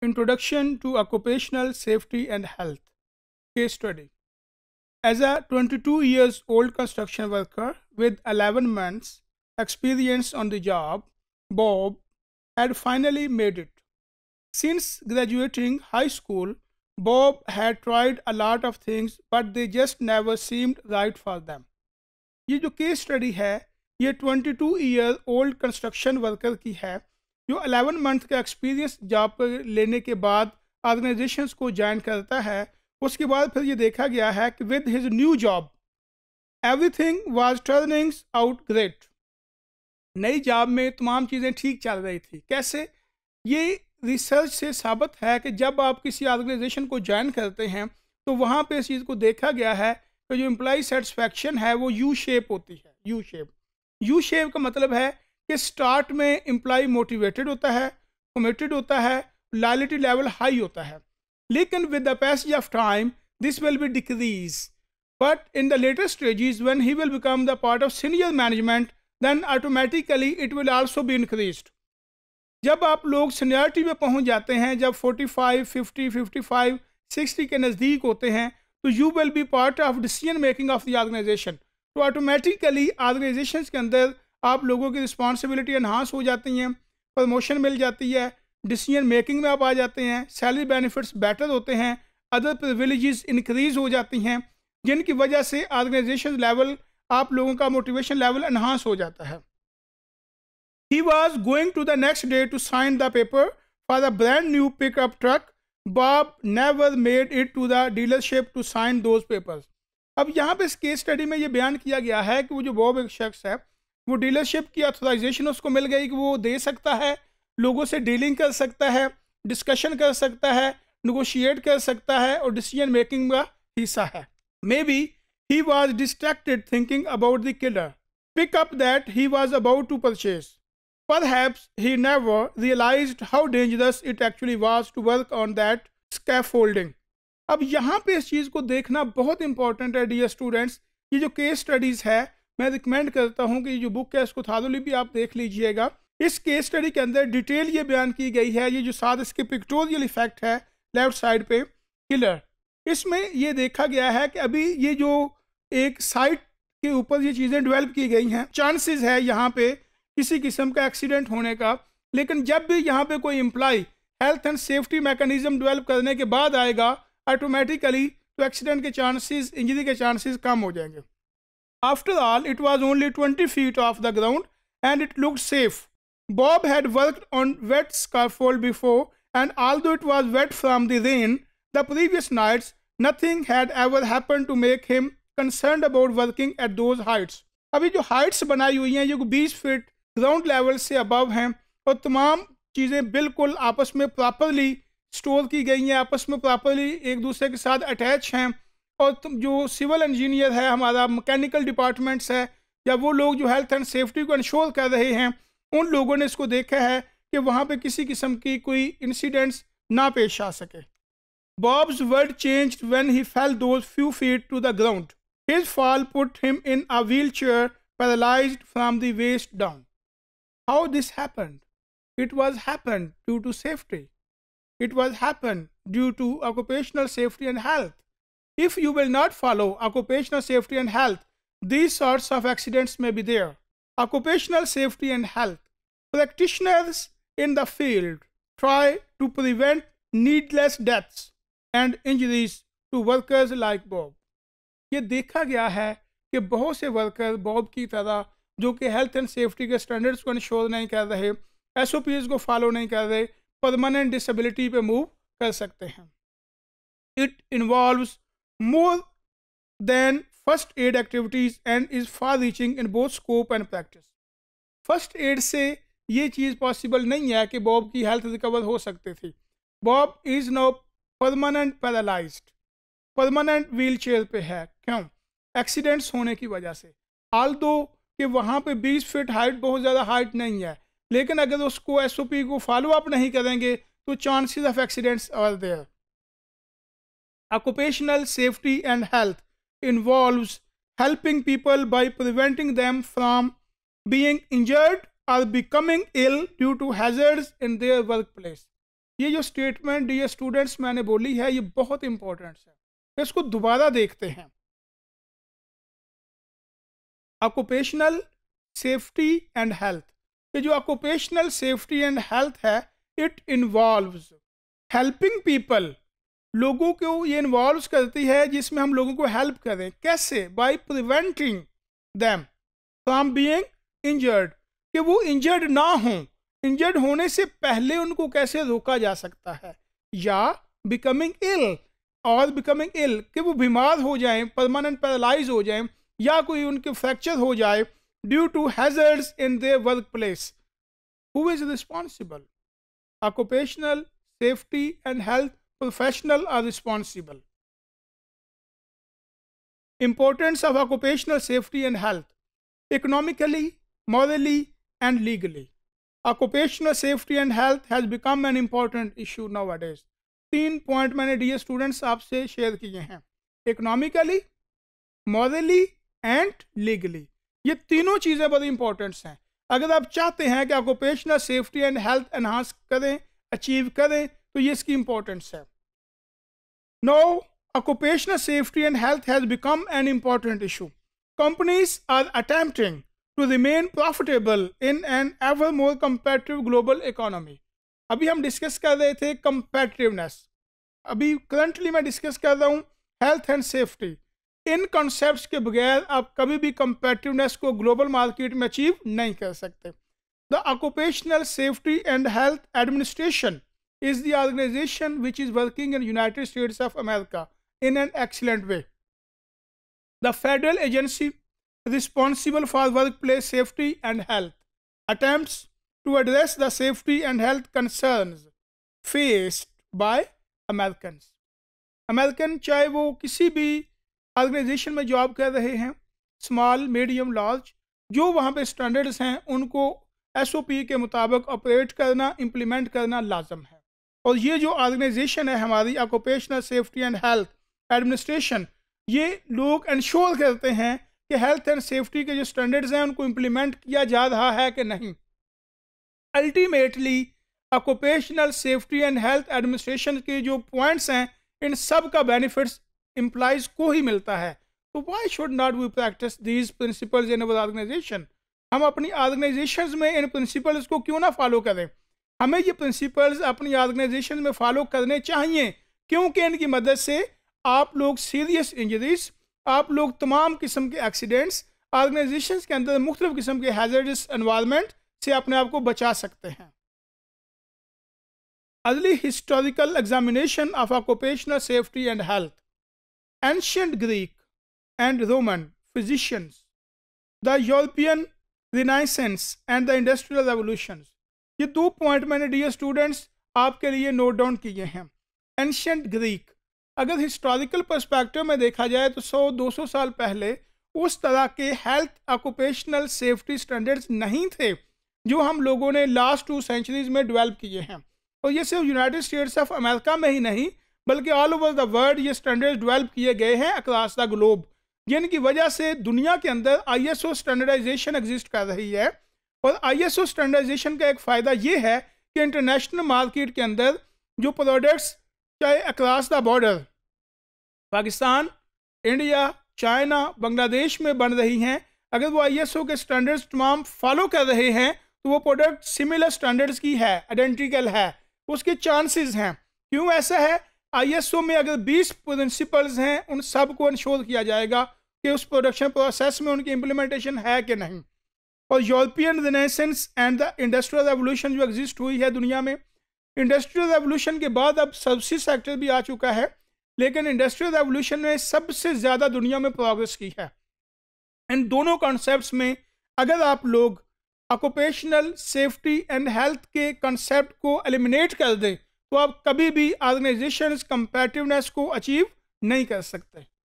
Introduction to Occupational Safety and Health Case Study As a 22 years old construction worker with 11 months experience on the job, Bob had finally made it. Since graduating high school, Bob had tried a lot of things but they just never seemed right for them. ये जो case study है ये 22 year old construction worker की है जो 11 month का experience job लेने के बाद ऑर्गेनाइजेशन को ज्वाइन करता है उसके बाद फिर ये देखा गया है कि with his new job everything was turnings out great नई जॉब में तमाम चीज़ें ठीक चल रही थी कैसे ये रिसर्च से साबित है कि जब आप किसी ऑर्गेनाइजेशन को ज्वाइन करते हैं तो वहाँ पर इस चीज़ को देखा गया है कि जो एम्प्लॉय सेटिस्फेक्शन है वो यू शेप होती है यू शेप यू शेप का मतलब है कि स्टार्ट में एम्प्लॉय मोटिवेटेड होता है कमिटेड होता है लाइलिटी लेवल हाई होता है लेकिन with the passage of time this will be decrease but in the latest stages when he will become the part of senior management then automatically it will also be increase जब आप लोग seniority में पहुंच जाते हैं जब 45, 50, 55, 60 के नज़दीक होते हैं तो you will be part of decision making of the organization तो ऑटोमेटिकली ऑर्गेनाइजेशन के अंदर आप लोगों की रिस्पॉन्सिबिलिटी इन्हांस हो जाती हैं प्रमोशन मिल जाती है डिसीजन मेकिंग में आप आ जाते हैं सैलरी बेनिफिट्स बेटर होते हैं अदर प्रिविलेजेस इंक्रीज हो जाती हैं जिनकी वजह से ऑर्गेनाइजेशन लेवल आप लोगों का मोटिवेशन लेवल इन्हांस हो जाता है he was going to the next day to sign the paper for the brand new pickup truck Bob never made it to the dealership to sign those papers अब यहाँ पे इस case study में ये बयान किया गया है कि वो जो बॉब एक शख्स है वो डीलरशिप की अथोराइजेशन उसको मिल गई कि वो दे सकता है लोगों से डीलिंग कर सकता है डिस्कशन कर सकता है नगोशिएट कर सकता है और डिसीजन मेकिंग का हिस्सा है maybe he was distracted thinking about the killer pick up that he was about to purchase he he realize how dangerous it actually actually to work on that scaffolding अब यहाँ पे इस चीज़ को देखना बहुत important है D students ये जो केस स्टडीज़ है मैं रिकमेंड करता हूँ कि जो बुक है इसको थारोली भी आप देख लीजिएगा इस केस स्टडी के अंदर डिटेल ये बयान की गई है ये जो साथ इसके पिक्टोरियल इफेक्ट है लेफ्ट साइड पे किलर इसमें ये देखा गया है कि अभी ये जो एक साइट के ऊपर ये चीज़ें डेवलप की गई हैं चांसेस है यहाँ पे किसी किस्म का एक्सीडेंट होने का लेकिन जब भी यहाँ पे कोई employee health and safety mechanism develop करने के बाद आएगा ऑटोमेटिकली तो एक्सीडेंट के चांसेस इंजरी के चांसेस कम हो जाएंगे After all, it was only 20 feet off the ground and it looked safe. Bob had worked on wet scaffold before and although it was wet from the rain the previous nights, nothing had ever happened to make him concerned about working at those heights. अभी जो Heights बनाई हुई हैं ये 20 feet ground level से above हैं और तमाम चीज़ें बिल्कुल आपस में प्रॉपरली स्टोर की गई हैं आपस में प्रॉपरली एक दूसरे के साथ अटैच हैं और तुम जो सिविल इंजीनियर है हमारा मैकेनिकल डिपार्टमेंट्स है या वो लोग जो हेल्थ एंड सेफ्टी को इंश्योर कर रहे हैं उन लोगों ने इसको देखा है कि वहाँ पे किसी किस्म की कोई इंसिडेंट्स ना पेश आ सके Bob's world change when he fell those few feet to the ground his fall put him in a wheelchair paralyse from the waist down how this happened it was happen due to safety it was happen due to occupational safety and health If you will not follow occupational safety and health, these sorts of accidents may be there. Occupational safety and health. Practitioners in the field try to prevent needless deaths and injuries to workers like Bob. ye dekha gaya hai ki bahut se workers bob ki tarah jo ki health and safety ke standards ko ensure nahi kar rahe sops ko follow nahi kar rahe permanent disability pe move kar sakte hain it involves more than first aid activities and is far reaching in both scope and practice first aid से ये चीज़ possible नहीं है कि Bob की health recover हो सकती थी Bob is no permanent paralyse permanent wheelchair पर है क्यों एक्सीडेंट्स होने की वजह से आल दो कि वहाँ पर बीस फिट हाइट बहुत ज़्यादा हाइट नहीं है लेकिन अगर उसको एस ओ पी को फॉलो अप नहीं करेंगे तो chances of accidents are there Occupational safety and health involves helping people by preventing them from being injured or becoming ill due to hazards in their workplace. ये जो statement dear students मैंने बोली है ये बहुत इंपॉर्टेंट है इसको दोबारा देखते हैं ऑक्यूपेशनल सेफ्टी एंड हेल्थ ये जो ऑक्यूपेशनल सेफ्टी एंड हेल्थ है इट इन्वॉल्व्स हेल्पिंग पीपल लोगों को ये इन्वॉल्व करती है जिसमें हम लोगों को हेल्प करें कैसे by preventing them from being injured कि वो इंजर्ड ना हों इंजर्ड होने से पहले उनको कैसे रोका जा सकता है या बिकमिंग इल और बिकमिंग इल कि वो बीमार हो जाएं परमानेंट पैरालाइज हो जाएं या कोई उनके फ्रैक्चर हो जाए due to hazards in the workplace who is responsible occupational safety and health professional are responsible. Importance of occupational safety and health, economically, morally, and legally. Occupational safety and health has become an important issue nowadays. teen point maine dear students aap se share kiye hain economically morally and legally ye तीनों cheeze bahut important hain agar aap chahte hain ki occupational safety and health enhance kare achieve kare तो ये इसकी importance है no occupational safety and health has become an important issue companies are attempting to remain profitable in an ever more competitive global economy अभी हम discuss कर रहे थे कंपेटिवनेस अभी करंटली मैं डिस्कस कर रहा हूँ हेल्थ एंड सेफ्टी इन कॉन्सेप्ट के बगैर आप कभी भी कंपेटिवनेस को ग्लोबल मार्केट में अचीव नहीं कर सकते the occupational safety and health administration is the organization which is working in United States of America in an excellent way. The federal agency responsible for workplace safety and health attempts to address the safety and health concerns faced by Americans. American chahe wo kisi bhi organization mein job kar rahe hain small medium large jo wahan pe standards hain unko sop ke mutabik operate karna implement karna lazim hai और ये जो organisation है हमारी occupational safety and health administration ये लोग ensure करते हैं कि हेल्थ एंड सेफ्टी के जो स्टैंडर्ड्स हैं उनको इम्प्लीमेंट किया जा रहा है कि नहीं ultimately occupational safety and health administration के जो पॉइंट्स हैं इन सब का बेनिफिट्स एम्प्लाइज को ही मिलता है तो why should not we practise these principles in our organisation हम अपनी ऑर्गेनाइजेशन में इन प्रिंसिपल्स को क्यों ना फॉलो करें हमें ये प्रिंसिपल्स अपनी ऑर्गेनाइजेशन में फॉलो करने चाहिए क्योंकि इनकी मदद से आप लोग सीरियस इंजरीज आप लोग तमाम किस्म के एक्सीडेंट्स ऑर्गेनाइजेशन के अंदर मुख्तु किस्म के हैजर्डस इन्वामेंट से अपने आप को बचा सकते हैं early historical examination of occupational safety and health ancient Greek and Roman physicians the European renaissance and the industrial revolutions ये दो पॉइंट मैंने डियर स्टूडेंट्स आपके लिए नोट डाउन किए हैं एंशंट ग्रीक अगर हिस्टोरिकल परस्पेक्टिव में देखा जाए तो 100-200 साल पहले उस तरह के हेल्थ ऑक्यूपेशनल सेफ्टी स्टैंडर्ड्स नहीं थे जो हम लोगों ने लास्ट टू सेंचुरीज में डेवलप किए हैं और ये सिर्फ यूनाइटेड स्टेट्स ऑफ अमेरिका में ही नहीं बल्कि ऑल ओवर द वर्ल्ड ये स्टैंडर्ड्स डेवलप किए गए हैं अक्रॉस द ग्लोब जिनकी वजह से दुनिया के अंदर ओ स्टैंडर्डाइजेशन एग्जिस्ट कर रही है और आईएसओ स्टैंडर्डाइजेशन का एक फ़ायदा ये है कि इंटरनेशनल मार्केट के अंदर जो प्रोडक्ट्स चाहे across the border Pakistan India China Bangladesh में बन रही हैं अगर वो आईएसओ के स्टैंडर्ड्स तमाम फॉलो कर रहे हैं तो वो प्रोडक्ट सिमिलर स्टैंडर्ड्स की है आइडेंटिकल है उसके चांसेस हैं क्यों ऐसा है आईएसओ में अगर 20 प्रिंसिपल्स हैं उन सब को इंश्योर किया जाएगा कि उस प्रोडक्शन प्रोसेस में उनकी इम्प्लीमेंटेशन है कि नहीं और European renaissance and the industrial revolution जो एग्जिस्ट हुई है दुनिया में इंडस्ट्रियल रेवोल्यूशन के बाद अब सर्विस सेक्टर भी आ चुका है लेकिन इंडस्ट्रियल रेवोल्यूशन ने सबसे ज़्यादा दुनिया में प्रोग्रेस की है इन दोनों कॉन्सेप्ट में अगर आप लोग ऑक्यूपेशनल सेफ्टी एंड हेल्थ के कंसेप्ट को एलिमिनेट कर दें तो आप कभी भी ऑर्गेनाइजेशन कंपेटिवनेस को अचीव नहीं कर सकते